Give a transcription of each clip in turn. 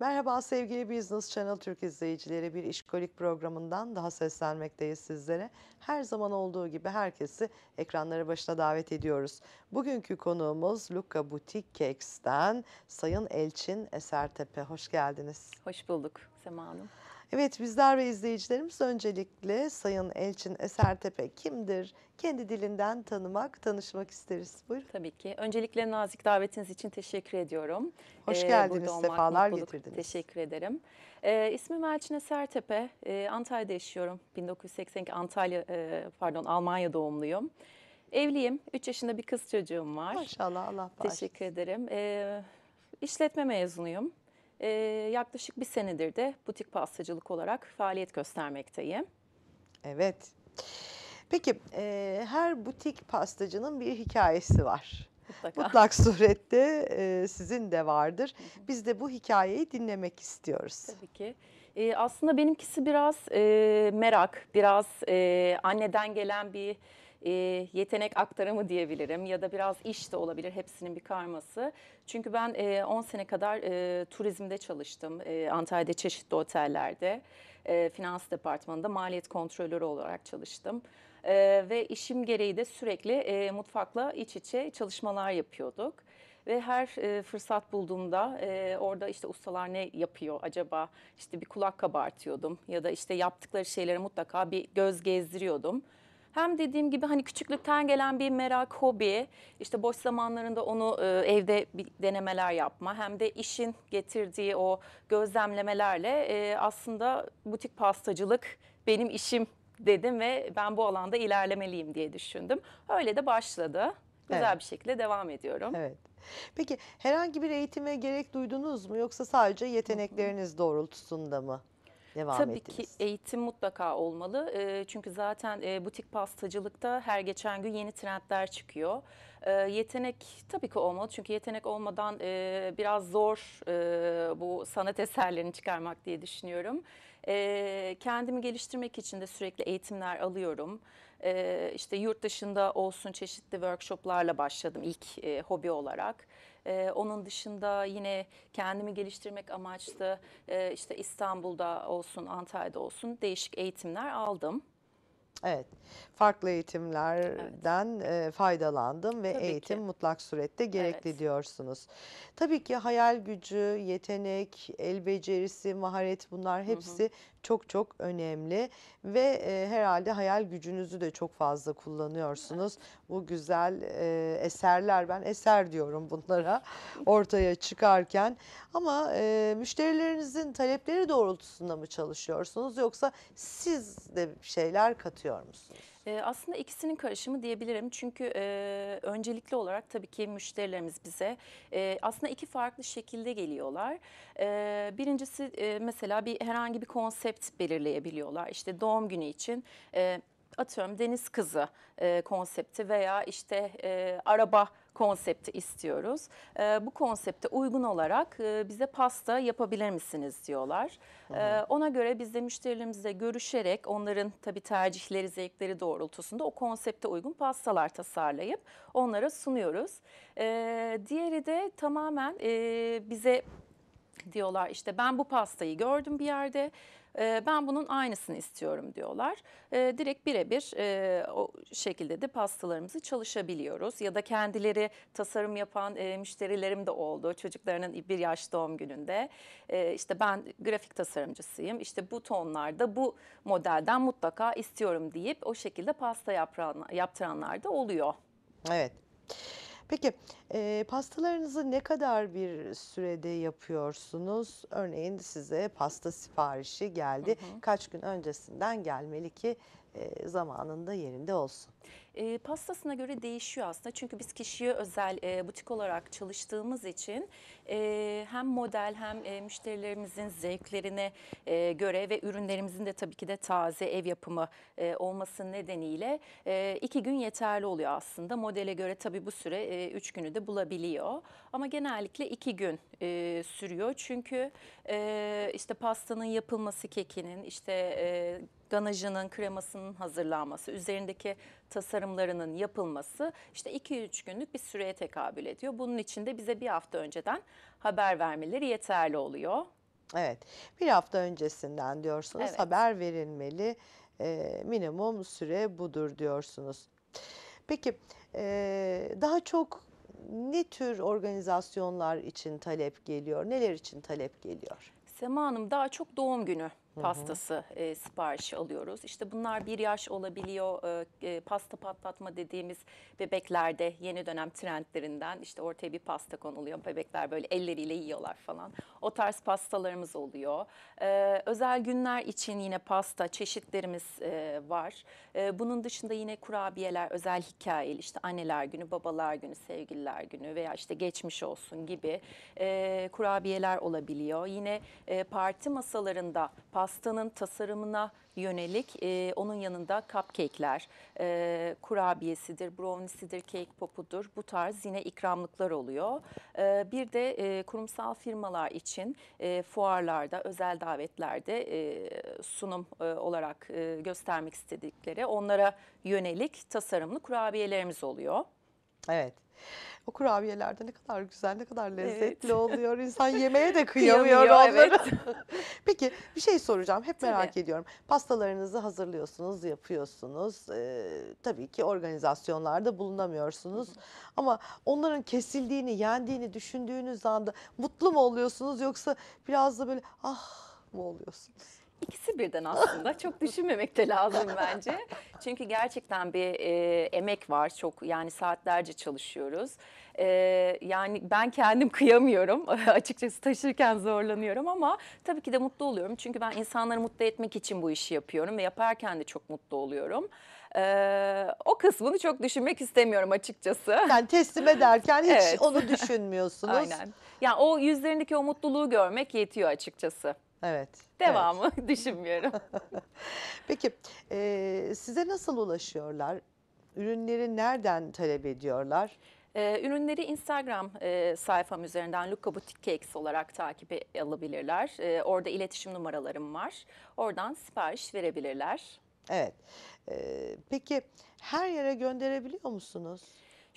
Merhaba sevgili Business Channel Türk izleyicileri. Bir işkolik programından daha seslenmekteyiz sizlere her zaman olduğu gibi herkesi ekranları başına davet ediyoruz. Bugünkü konuğumuz Luca Butik Cakes'ten Sayın Elçin Esertepe. Hoş geldiniz. Hoş bulduk Sema Hanım. Evet bizler ve izleyicilerimiz öncelikle Sayın Elçin Esertepe kimdir? Kendi dilinden tanımak, tanışmak isteriz. Buyurun. Tabii ki. Öncelikle nazik davetiniz için teşekkür ediyorum. Hoş ee, geldiniz, ee, sefalar getirdiniz. Teşekkür ederim. E, ismim Elçin Sertepe. E, Antalya'da yaşıyorum. 1982 Antalya, e, pardon Almanya doğumluyum. Evliyim. 3 yaşında bir kız çocuğum var. Maşallah Allah bağışlasın. Teşekkür ederim. E, işletme mezunuyum. E, yaklaşık bir senedir de butik pastacılık olarak faaliyet göstermekteyim. Evet. Peki e, her butik pastacının bir hikayesi var. Mutlaka. Mutlak surette e, sizin de vardır. Biz de bu hikayeyi dinlemek istiyoruz. Tabii ki. E, aslında benimkisi biraz e, merak, biraz e, anneden gelen bir e, yetenek aktarımı diyebilirim ya da biraz iş de olabilir hepsinin bir karması. Çünkü ben 10 e, sene kadar e, turizmde çalıştım e, Antalya'da çeşitli otellerde, e, finans departmanında maliyet kontrolörü olarak çalıştım. E, ve işim gereği de sürekli e, mutfakla iç içe çalışmalar yapıyorduk. Ve her e, fırsat bulduğumda e, orada işte ustalar ne yapıyor acaba? işte bir kulak kabartıyordum ya da işte yaptıkları şeylere mutlaka bir göz gezdiriyordum. Hem dediğim gibi hani küçüklükten gelen bir merak, hobi, işte boş zamanlarında onu e, evde bir denemeler yapma, hem de işin getirdiği o gözlemlemelerle e, aslında butik pastacılık benim işim dedim ve ben bu alanda ilerlemeliyim diye düşündüm. Öyle de başladı. Güzel evet. bir şekilde devam ediyorum. Evet. Peki herhangi bir eğitime gerek duydunuz mu yoksa sadece yetenekleriniz Hı -hı. doğrultusunda mı? devam Tabii ettiniz? Tabii ki eğitim mutlaka olmalı. Ee, çünkü zaten e, butik pastacılıkta her geçen gün yeni trendler çıkıyor. Ee, yetenek tabii ki olmalı çünkü yetenek olmadan e, biraz zor e, bu sanat eserlerini çıkarmak diye düşünüyorum. E, kendimi geliştirmek için de sürekli eğitimler alıyorum. E, işte yurt dışında olsun çeşitli workshoplarla başladım ilk e, hobi olarak. E, onun dışında yine kendimi geliştirmek amaçlı e, işte İstanbul'da olsun Antalya'da olsun değişik eğitimler aldım. Evet, farklı eğitimlerden evet. faydalandım ve Tabii eğitim ki. mutlak surette gerekli evet. diyorsunuz. Tabii ki hayal gücü, yetenek, el becerisi, maharet bunlar hepsi hı hı. çok çok önemli ve herhalde hayal gücünüzü de çok fazla kullanıyorsunuz. Evet. Bu güzel eserler, ben eser diyorum bunlara ortaya çıkarken ama müşterilerinizin talepleri doğrultusunda mı çalışıyorsunuz yoksa siz de şeyler katıyorsunuz? önemsiyor musunuz? E, aslında ikisinin karışımı diyebilirim. Çünkü e, öncelikli olarak tabii ki müşterilerimiz bize e, aslında iki farklı şekilde geliyorlar. E, birincisi e, mesela bir herhangi bir konsept belirleyebiliyorlar. İşte doğum günü için... E, atıyorum deniz kızı e, konsepti veya işte e, araba konsepti istiyoruz. E, bu konsepte uygun olarak e, bize pasta yapabilir misiniz diyorlar. E, ona göre biz de müşterilerimizle görüşerek onların tabii tercihleri, zevkleri doğrultusunda o konsepte uygun pastalar tasarlayıp onlara sunuyoruz. E, diğeri de tamamen e, bize diyorlar işte ben bu pastayı gördüm bir yerde e, ben bunun aynısını istiyorum diyorlar. E, direkt birebir e, o şekilde de pastalarımızı çalışabiliyoruz. Ya da kendileri tasarım yapan e, müşterilerim de oldu. Çocuklarının bir yaş doğum gününde e, işte ben grafik tasarımcısıyım. İşte bu tonlarda bu modelden mutlaka istiyorum deyip o şekilde pasta yaptıranlar da oluyor. Evet. Peki e, pastalarınızı ne kadar bir sürede yapıyorsunuz? Örneğin size pasta siparişi geldi. Hı hı. Kaç gün öncesinden gelmeli ki e, zamanında yerinde olsun? E, pastasına göre değişiyor aslında. Çünkü biz kişiye özel e, butik olarak çalıştığımız için e, hem model hem e, müşterilerimizin zevklerine e, göre ve ürünlerimizin de tabii ki de taze ev yapımı e, olması nedeniyle e, iki gün yeterli oluyor aslında. Modele göre tabii bu süre e, üç günü de bulabiliyor. Ama genellikle iki gün e, sürüyor. Çünkü e, işte pastanın yapılması, kekinin, işte e, ganajının, kremasının hazırlanması, üzerindeki tasarımlarının yapılması işte 2-3 günlük bir süreye tekabül ediyor. Bunun için de bize bir hafta önceden haber vermeleri yeterli oluyor. Evet bir hafta öncesinden diyorsunuz evet. haber verilmeli e, minimum süre budur diyorsunuz. Peki e, daha çok ne tür organizasyonlar için talep geliyor? Neler için talep geliyor? Sema Hanım daha çok doğum günü pastası e, siparişi alıyoruz. İşte bunlar bir yaş olabiliyor. E, e, pasta patlatma dediğimiz bebeklerde yeni dönem trendlerinden işte ortaya bir pasta konuluyor. Bebekler böyle elleriyle yiyorlar falan. O tarz pastalarımız oluyor. E, özel günler için yine pasta çeşitlerimiz e, var. E, bunun dışında yine kurabiyeler, özel hikayeli işte anneler günü, babalar günü, sevgililer günü veya işte geçmiş olsun gibi e, kurabiyeler olabiliyor. Yine e, parti masalarında pasta pastanın tasarımına yönelik e, onun yanında cupcake'ler, e, kurabiyesidir, browniesidir, cake popudur bu tarz yine ikramlıklar oluyor. E, bir de e, kurumsal firmalar için e, fuarlarda, özel davetlerde e, sunum e, olarak e, göstermek istedikleri onlara yönelik tasarımlı kurabiyelerimiz oluyor. Evet. O kurabiyelerde ne kadar güzel, ne kadar lezzetli evet. oluyor. İnsan yemeğe de kıyamıyor, kıyamıyor onları. Evet. Peki bir şey soracağım. Hep merak ediyorum. Pastalarınızı hazırlıyorsunuz, yapıyorsunuz. Ee, tabii ki organizasyonlarda bulunamıyorsunuz. Hı hı. Ama onların kesildiğini, yendiğini düşündüğünüz anda mutlu mu oluyorsunuz yoksa biraz da böyle ah mı oluyorsunuz? İkisi birden aslında çok düşünmemek de lazım bence. Çünkü gerçekten bir e, emek var çok yani saatlerce çalışıyoruz. E, yani ben kendim kıyamıyorum açıkçası taşırken zorlanıyorum ama tabii ki de mutlu oluyorum. Çünkü ben insanları mutlu etmek için bu işi yapıyorum ve yaparken de çok mutlu oluyorum. Ee, o kısmını çok düşünmek istemiyorum açıkçası. Yani teslim ederken hiç evet. onu düşünmüyorsunuz. Aynen. Yani o yüzlerindeki o mutluluğu görmek yetiyor açıkçası. Evet. Devamı evet. düşünmüyorum. Peki e, size nasıl ulaşıyorlar? Ürünleri nereden talep ediyorlar? E, ürünleri Instagram e, sayfam üzerinden Luca Boutique Cakes olarak takip e, alabilirler. orada iletişim numaralarım var. Oradan sipariş verebilirler. Evet. peki her yere gönderebiliyor musunuz?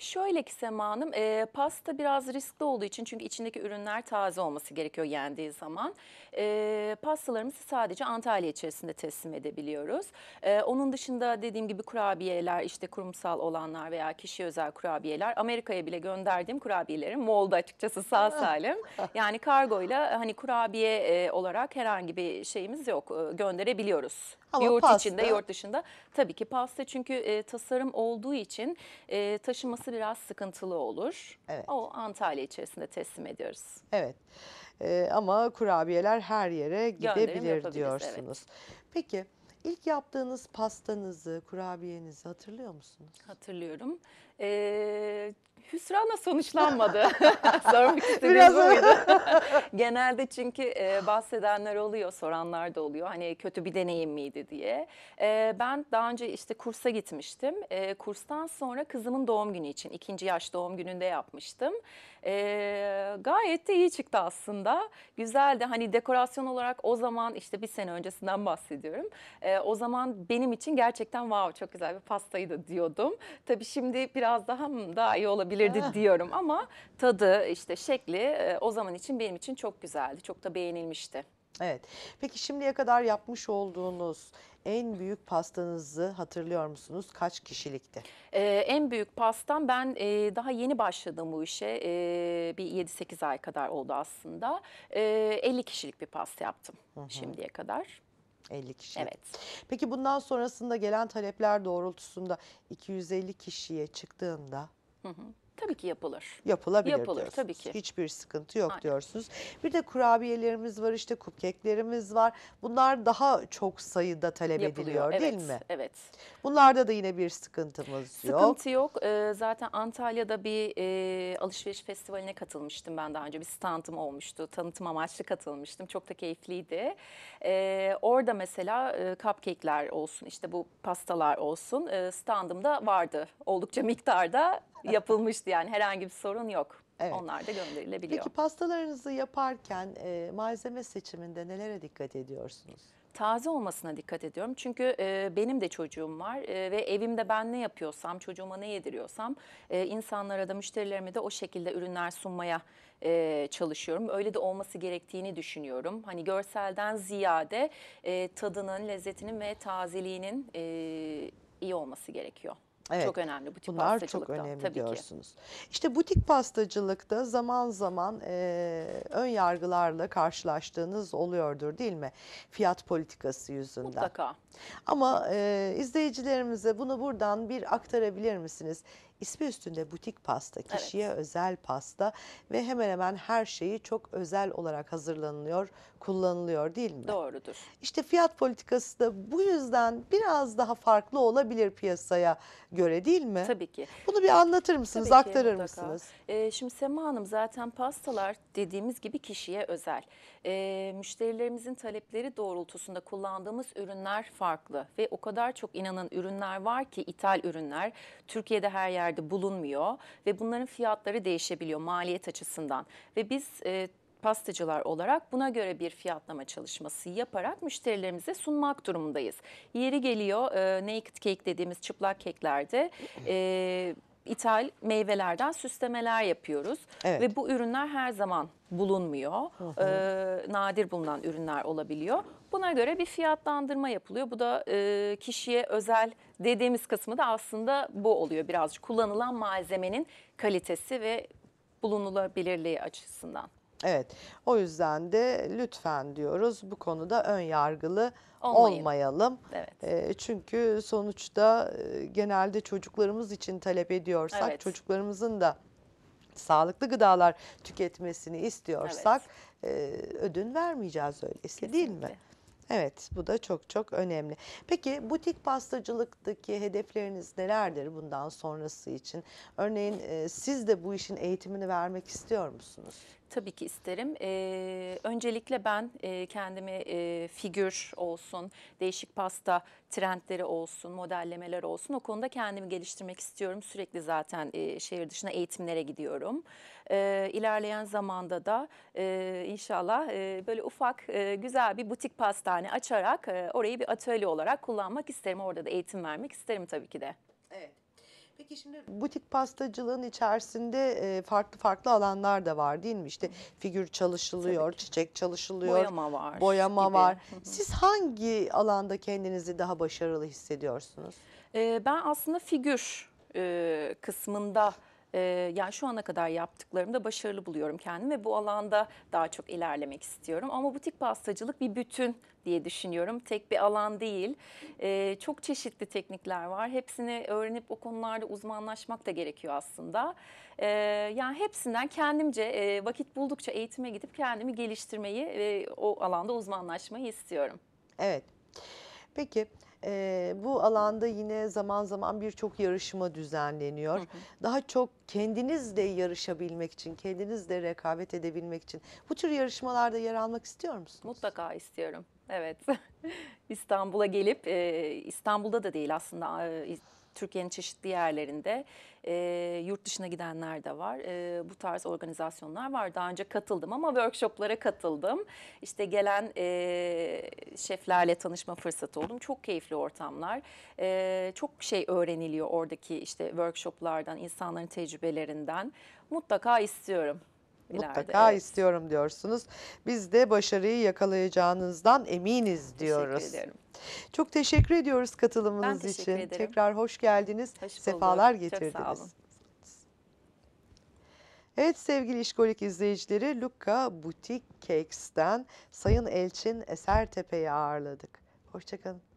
Şöyle ki Sema Hanım, e, pasta biraz riskli olduğu için çünkü içindeki ürünler taze olması gerekiyor yendiği zaman. E, pastalarımızı sadece Antalya içerisinde teslim edebiliyoruz. E, onun dışında dediğim gibi kurabiyeler, işte kurumsal olanlar veya kişi özel kurabiyeler. Amerika'ya bile gönderdiğim kurabiyelerim Molda açıkçası sağ ah. salim. Yani kargoyla e, hani kurabiye e, olarak herhangi bir şeyimiz yok. E, gönderebiliyoruz. Ama yurt pasta. içinde, yurt dışında. Tabii ki pasta çünkü e, tasarım olduğu için e, taşıması olması biraz sıkıntılı olur. Evet. O Antalya içerisinde teslim ediyoruz. Evet ee, ama kurabiyeler her yere gidebilir diyorsunuz. Evet. Peki ilk yaptığınız pastanızı, kurabiyenizi hatırlıyor musunuz? Hatırlıyorum. Ee, hüsranla sonuçlanmadı. Sormak istediğim Biraz buydu. Genelde çünkü e, bahsedenler oluyor, soranlar da oluyor. Hani kötü bir deneyim miydi diye. E, ben daha önce işte kursa gitmiştim. E, kurstan sonra kızımın doğum günü için, ikinci yaş doğum gününde yapmıştım. gayet de iyi çıktı aslında. Güzeldi. Hani dekorasyon olarak o zaman işte bir sene öncesinden bahsediyorum. o zaman benim için gerçekten wow çok güzel bir pastaydı diyordum. Tabii şimdi biraz daha hmm, daha iyi olabilir olabilirdi ah. diyorum ama tadı işte şekli e, o zaman için benim için çok güzeldi. Çok da beğenilmişti. Evet. Peki şimdiye kadar yapmış olduğunuz en büyük pastanızı hatırlıyor musunuz? Kaç kişilikti? Ee, en büyük pastam ben e, daha yeni başladım bu işe. E, bir 7-8 ay kadar oldu aslında. E, 50 kişilik bir pasta yaptım hı hı. şimdiye kadar. 50 kişi. Evet. Peki bundan sonrasında gelen talepler doğrultusunda 250 kişiye çıktığında Tabii ki yapılır. Yapılabilir Yapılır diyorsunuz. tabii ki. Hiçbir sıkıntı yok Aynen. diyorsunuz. Bir de kurabiyelerimiz var işte cupcake'lerimiz var. Bunlar daha çok sayıda talep ediliyor evet, değil mi? Evet. Bunlarda da yine bir sıkıntımız yok. Sıkıntı yok. Ee, zaten Antalya'da bir e, alışveriş festivaline katılmıştım ben daha önce. Bir standım olmuştu. Tanıtım amaçlı katılmıştım. Çok da keyifliydi. Ee, orada mesela e, cupcake'ler olsun işte bu pastalar olsun e, standımda vardı. Oldukça miktarda yapılmıştı yani herhangi bir sorun yok. Evet. Onlar da gönderilebiliyor. Peki pastalarınızı yaparken e, malzeme seçiminde nelere dikkat ediyorsunuz? Taze olmasına dikkat ediyorum. Çünkü e, benim de çocuğum var e, ve evimde ben ne yapıyorsam, çocuğuma ne yediriyorsam e, insanlara da müşterilerime de o şekilde ürünler sunmaya e, çalışıyorum. Öyle de olması gerektiğini düşünüyorum. Hani görselden ziyade e, tadının, lezzetinin ve tazeliğinin e, iyi olması gerekiyor. Evet, çok önemli butik Bunlar pastacılıkta. çok önemli tabii diyorsunuz. Ki. İşte butik pastacılıkta zaman zaman e, ön yargılarla karşılaştığınız oluyordur değil mi? Fiyat politikası yüzünden. Mutlaka. Ama e, izleyicilerimize bunu buradan bir aktarabilir misiniz? İsmi üstünde butik pasta, kişiye evet. özel pasta ve hemen hemen her şeyi çok özel olarak hazırlanılıyor, kullanılıyor değil mi? Doğrudur. İşte fiyat politikası da bu yüzden biraz daha farklı olabilir piyasaya göre değil mi? Tabii ki. Bunu bir anlatır mısınız, Tabii aktarır ki, mısınız? Ee, şimdi Sema Hanım zaten pastalar dediğimiz gibi kişiye özel. Ee, müşterilerimizin talepleri doğrultusunda kullandığımız ürünler farklı ve o kadar çok inanın ürünler var ki ithal ürünler Türkiye'de her yerde bulunmuyor ve bunların fiyatları değişebiliyor maliyet açısından ve biz e, pastacılar olarak buna göre bir fiyatlama çalışması yaparak müşterilerimize sunmak durumundayız. Yeri geliyor e, naked cake dediğimiz çıplak keklerde e, ithal meyvelerden süslemeler yapıyoruz. Evet. Ve bu ürünler her zaman bulunmuyor. Hı hı. Ee, nadir bulunan ürünler olabiliyor. Buna göre bir fiyatlandırma yapılıyor. Bu da e, kişiye özel dediğimiz kısmı da aslında bu oluyor birazcık. Kullanılan malzemenin kalitesi ve bulunulabilirliği açısından. Evet. O yüzden de lütfen diyoruz bu konuda ön yargılı Olmayın. olmayalım. Evet. E, çünkü sonuçta e, genelde çocuklarımız için talep ediyorsak Evet. çocuklarımızın da sağlıklı gıdalar tüketmesini istiyorsak e, ödün vermeyeceğiz öyleyse değil mi? Evet bu da çok çok önemli. Peki butik pastacılıktaki hedefleriniz nelerdir bundan sonrası için? Örneğin e, siz de bu işin eğitimini vermek istiyor musunuz? Tabii ki isterim. Ee, öncelikle ben e, kendimi e, figür olsun, değişik pasta trendleri olsun, modellemeler olsun o konuda kendimi geliştirmek istiyorum. Sürekli zaten e, şehir dışına eğitimlere gidiyorum. E, ilerleyen zamanda da e, inşallah e, böyle ufak e, güzel bir butik pastane açarak e, orayı bir atölye olarak kullanmak isterim. Orada da eğitim vermek isterim tabii ki de. Evet. Peki şimdi butik pastacılığın içerisinde e, farklı farklı alanlar da var değil mi? İşte figür çalışılıyor, çiçek çalışılıyor. Boyama var. Boyama gibi. var. Siz hangi alanda kendinizi daha başarılı hissediyorsunuz? E, ben aslında figür e, kısmında e, ee, yani şu ana kadar yaptıklarımda başarılı buluyorum kendimi ve bu alanda daha çok ilerlemek istiyorum. Ama butik pastacılık bir bütün diye düşünüyorum. Tek bir alan değil. E, çok çeşitli teknikler var. Hepsini öğrenip o konularda uzmanlaşmak da gerekiyor aslında. E, ee, yani hepsinden kendimce e, vakit buldukça eğitime gidip kendimi geliştirmeyi ve o alanda uzmanlaşmayı istiyorum. Evet. Peki e, bu alanda yine zaman zaman birçok yarışma düzenleniyor. Hı hı. Daha çok kendinizle yarışabilmek için, kendinizle rekabet edebilmek için bu tür yarışmalarda yer almak istiyor musunuz? Mutlaka istiyorum. Evet. İstanbul'a gelip e, İstanbul'da da değil aslında e, Türkiye'nin çeşitli yerlerinde e, yurt dışına gidenler de var. E, bu tarz organizasyonlar var. Daha önce katıldım ama workshoplara katıldım. İşte gelen e, şeflerle tanışma fırsatı oldum. Çok keyifli ortamlar. E, çok şey öğreniliyor oradaki işte workshoplardan, insanların tecrübelerinden. Mutlaka istiyorum. Mutlaka evet. istiyorum diyorsunuz. Biz de başarıyı yakalayacağınızdan eminiz diyoruz. Teşekkür ederim. Çok teşekkür ediyoruz katılımınız ben için. Ederim. Tekrar hoş geldiniz. Hoş Sefalar getirdiniz. Çok sağ olun. Evet sevgili işkolik izleyicileri Luca Boutique Cakes'ten Sayın Elçin Esertepe'yi ağırladık. Hoşçakalın.